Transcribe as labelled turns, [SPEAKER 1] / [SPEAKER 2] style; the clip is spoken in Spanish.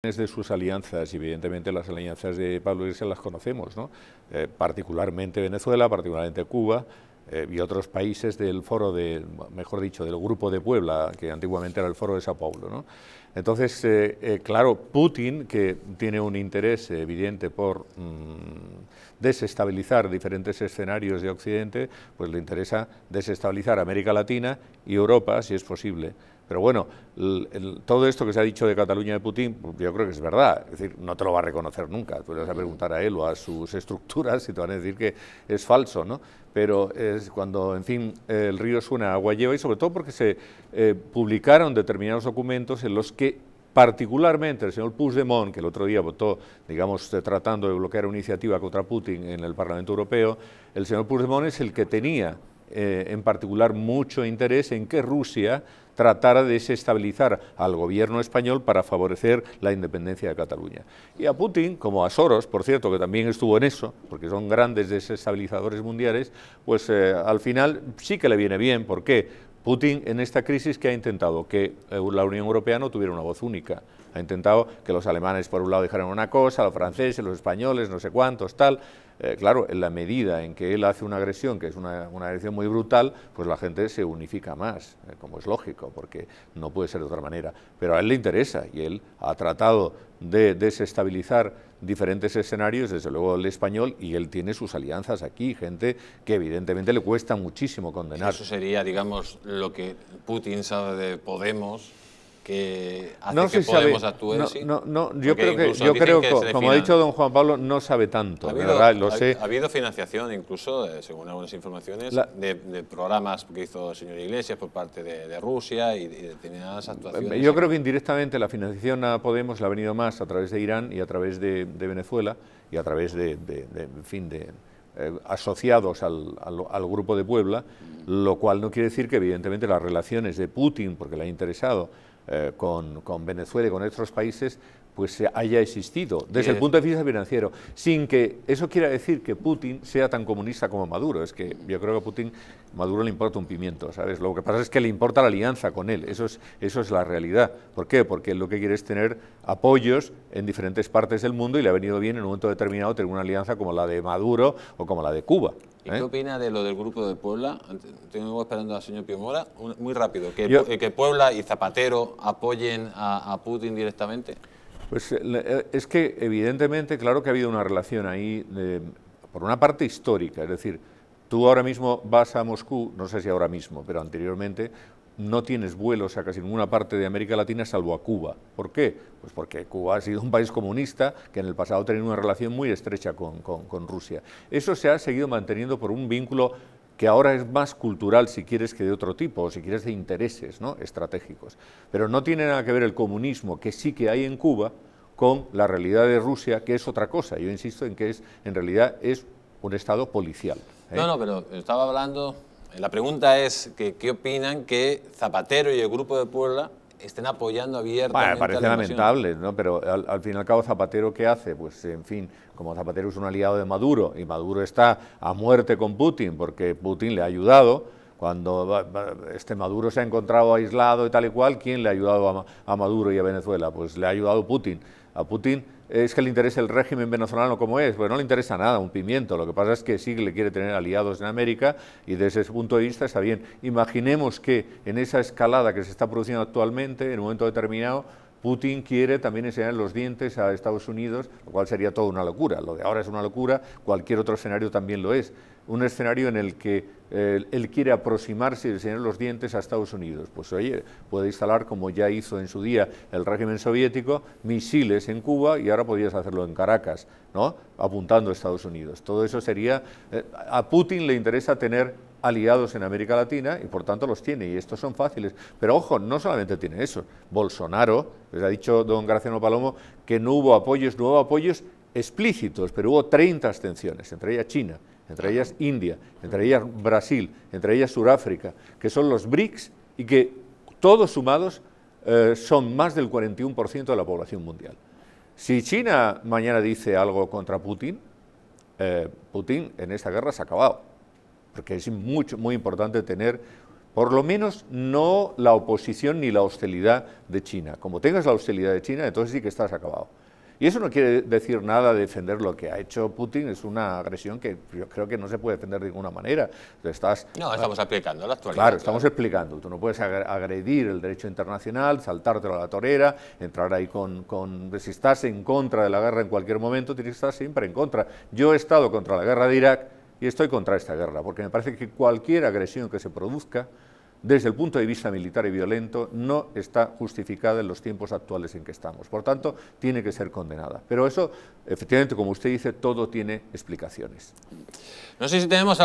[SPEAKER 1] de sus alianzas y evidentemente las alianzas de Pablo Iglesias las conocemos, ¿no? Eh, particularmente Venezuela, particularmente Cuba eh, y otros países del foro de, mejor dicho, del grupo de Puebla, que antiguamente era el foro de Sao Paulo. Entonces, eh, claro, Putin, que tiene un interés evidente por mm, desestabilizar diferentes escenarios de Occidente, pues le interesa desestabilizar América Latina y Europa, si es posible. Pero bueno, todo esto que se ha dicho de Cataluña de Putin, pues, yo creo que es verdad. Es decir, no te lo va a reconocer nunca. Tú vas a preguntar a él o a sus estructuras y te van a decir que es falso, ¿no? Pero es cuando, en fin, el río suena agua lleva y sobre todo porque se eh, publicaron determinados documentos en los que particularmente el señor Puigdemont, que el otro día votó, digamos, eh, tratando de bloquear una iniciativa contra Putin en el Parlamento Europeo, el señor Puigdemont es el que tenía eh, en particular mucho interés en que Rusia tratara de desestabilizar al gobierno español para favorecer la independencia de Cataluña. Y a Putin, como a Soros, por cierto, que también estuvo en eso, porque son grandes desestabilizadores mundiales, pues eh, al final sí que le viene bien. ¿Por qué? Putin en esta crisis que ha intentado que eh, la Unión Europea no tuviera una voz única. Ha intentado que los alemanes por un lado dijeran una cosa, los franceses, los españoles, no sé cuántos, tal. Eh, claro, en la medida en que él hace una agresión, que es una, agresión muy brutal, pues la gente se unifica más, eh, como es lógico, porque no puede ser de otra manera. Pero a él le interesa y él ha tratado de desestabilizar diferentes escenarios, desde luego el español, y él tiene sus alianzas aquí, gente que evidentemente le cuesta muchísimo condenar. Eso sería,
[SPEAKER 2] digamos, lo que Putin sabe de Podemos que hace que Podemos actúe? No, no, yo creo que, yo creo como ha dicho
[SPEAKER 1] don Juan Pablo, no sabe tanto, ha habido, verdad, lo sé. Ha habido
[SPEAKER 2] financiación incluso, según algunas informaciones, de, programas que hizo el señor Iglesias por parte de, Rusia y, de determinadas em, actuaciones. Yo creo que
[SPEAKER 1] indirectamente la financiación a Podemos la ha venido más a través de Irán y a través de, Venezuela y a través de, en fin, de, eh, asociados al, al, grupo de Puebla, lo cual no quiere decir que evidentemente las relaciones de Putin, porque le ha interesado, eh, con, con Venezuela y con otros países, pues eh, haya existido desde el punto de vista financiero, sin que eso quiera decir que Putin sea tan comunista como Maduro. Es que yo creo que a Putin Maduro le importa un pimiento, ¿sabes? Lo que pasa es que le importa la alianza con él, eso es, eso es la realidad. ¿Por qué? Porque lo que quiere es tener apoyos en diferentes partes del mundo y le ha venido bien en un momento determinado tener una alianza como la de Maduro o como la de Cuba. ¿Y ¿eh? qué
[SPEAKER 2] opina de lo del grupo de Puebla? Tengo esperando al señor Piomora Muy rápido, que, que Puebla y Zapatero apoyen a, a Putin directamente.
[SPEAKER 1] Pues eh, eh, es que evidentemente, claro que ha habido una relación ahí, por una parte histórica, es decir, tú ahora mismo vas a Moscú, no sé si ahora mismo, pero anteriormente, no tienes vuelos a casi ninguna parte de América Latina salvo a Cuba. ¿Por qué? Pues porque Cuba ha sido un país comunista que en el pasado tenía una relación muy estrecha con, con Rusia. Eso se ha seguido manteniendo por un vínculo que ahora es más cultural, si quieres, que de otro tipo, o si quieres, de intereses ¿no? estratégicos. Pero no tiene nada que ver el comunismo que sí que hay en Cuba con la realidad de Rusia, que es otra cosa. Yo insisto en que es, en realidad es un Estado policial.
[SPEAKER 2] ¿eh? No, no, pero estaba hablando... La pregunta es que, qué opinan que Zapatero y el Grupo de Puebla estén apoyando abiertamente. Bueno, parece lamentable,
[SPEAKER 1] ¿no? pero al, fin y al cabo Zapatero, ¿qué hace? Pues en fin, como Zapatero es un aliado de Maduro y Maduro está a muerte con Putin porque Putin le ha ayudado, cuando este Maduro se ha encontrado aislado y tal y cual, ¿quién le ha ayudado a Maduro y a Venezuela? Pues le ha ayudado Putin a Putin es que le interesa el régimen venezolano como es, pues no le interesa nada, un pimiento, lo que pasa es que sí le quiere tener aliados en América y desde ese punto de vista está bien. Imaginemos que en esa escalada que se está produciendo actualmente, en un momento determinado, Putin quiere también enseñar los dientes a Estados Unidos, lo cual sería toda una locura. Lo de ahora es una locura, cualquier otro escenario también lo es. Un escenario en el que eh, él quiere aproximarse y enseñar los dientes a Estados Unidos. Pues oye, puede instalar, como ya hizo en su día el régimen soviético, misiles en Cuba y ahora podrías hacerlo en Caracas, ¿no? apuntando a Estados Unidos. Todo eso sería... Eh, a Putin le interesa tener aliados en América Latina y por tanto los tiene y estos son fáciles. Pero ojo, no solamente tiene eso. Bolsonaro, les pues, ha dicho don Graciano Palomo que no hubo apoyos, no hubo apoyos explícitos, pero hubo 30 abstenciones, entre ellas China, entre ellas India, entre ellas Brasil, entre ellas Sudáfrica, que son los BRICS y que todos sumados eh, son más del 41% de la población mundial. Si China mañana dice algo contra Putin, eh, Putin en esta guerra se ha acabado porque es mucho, muy importante tener, por lo menos, no la oposición ni la hostilidad de China. Como tengas la hostilidad de China, entonces sí que estás acabado. Y eso no quiere decir nada de defender lo que ha hecho Putin, es una agresión que yo creo que no se puede defender de ninguna manera. Estás, no, estamos explicando la actualidad. Claro, estamos explicando. Tú no puedes agredir el derecho internacional, saltártelo a la torera, entrar ahí con, con... Si estás en contra de la guerra en cualquier momento, tienes que estar siempre en contra. Yo he estado contra la guerra de Irak, y estoy contra esta guerra, porque me parece que cualquier agresión que se produzca, desde el punto de vista militar y violento, no está justificada en los tiempos actuales en que estamos. Por tanto, tiene que ser condenada. Pero eso, efectivamente, como usted dice, todo tiene explicaciones. No sé si tenemos